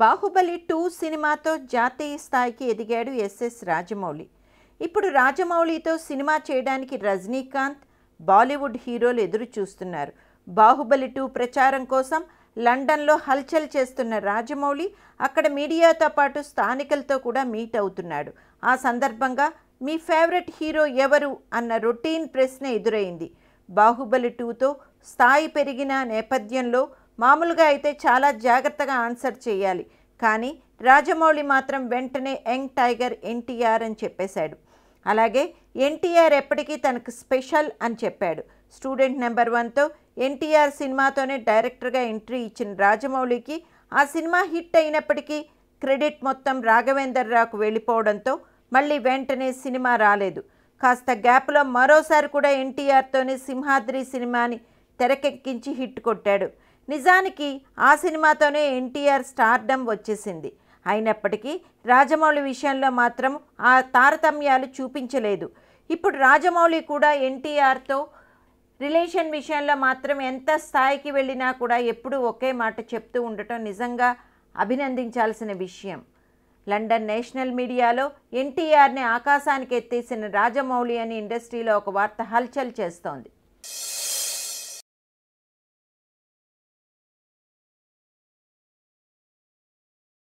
Baahubali two సినిమాతో జాతీయ స్థాయికి ఎదిగాడు ఎస్ఎస్ రాజమౌళి ఇప్పుడు రాజమౌళితో సినిమా చేయడానికి రజనీకాంత్ బాలీవుడ్ హీరోలు ఎదురు చూస్తున్నారు బాహుబలి టూ ప్రచారం కోసం లండన్లో హల్చల్ చేస్తున్న రాజమౌళి అక్కడ మీడియాతో పాటు స్థానికులతో కూడా మీట్ అవుతున్నాడు ఆ సందర్భంగా మీ ఫేవరెట్ హీరో ఎవరు అన్న రొటీన్ ప్రశ్న ఎదురైంది బాహుబలి టూతో స్థాయి పెరిగిన నేపథ్యంలో మామూలుగా అయితే చాలా జాగ్రత్తగా ఆన్సర్ చేయాలి కానీ రాజమౌళి మాత్రం వెంటనే యంగ్ టైగర్ ఎన్టీఆర్ అని చెప్పేశాడు అలాగే ఎన్టీఆర్ ఎప్పటికీ తనకు స్పెషల్ అని చెప్పాడు స్టూడెంట్ నెంబర్ వన్తో ఎన్టీఆర్ సినిమాతోనే డైరెక్టర్గా ఎంట్రీ ఇచ్చిన రాజమౌళికి ఆ సినిమా హిట్ అయినప్పటికీ క్రెడిట్ మొత్తం రాఘవేందర్ రావుకు వెళ్ళిపోవడంతో మళ్ళీ వెంటనే సినిమా రాలేదు కాస్త గ్యాప్లో మరోసారి కూడా ఎన్టీఆర్తోనే సింహాద్రి సినిమాని తెరకెక్కించి హిట్ కొట్టాడు నిజానికి ఆ సినిమాతోనే ఎన్టీఆర్ స్టార్డమ్ వచ్చేసింది అయినప్పటికీ రాజమౌళి విషయంలో మాత్రం ఆ తారతమ్యాలు చూపించలేదు ఇప్పుడు రాజమౌళి కూడా ఎన్టీఆర్తో రిలేషన్ విషయంలో మాత్రం ఎంత స్థాయికి వెళ్ళినా కూడా ఎప్పుడూ ఒకే మాట చెప్తూ ఉండటం నిజంగా అభినందించాల్సిన విషయం లండన్ నేషనల్ మీడియాలో ఎన్టీఆర్ని ఆకాశానికి ఎత్తేసిన రాజమౌళి అని ఇండస్ట్రీలో ఒక వార్త హల్చల్ చేస్తోంది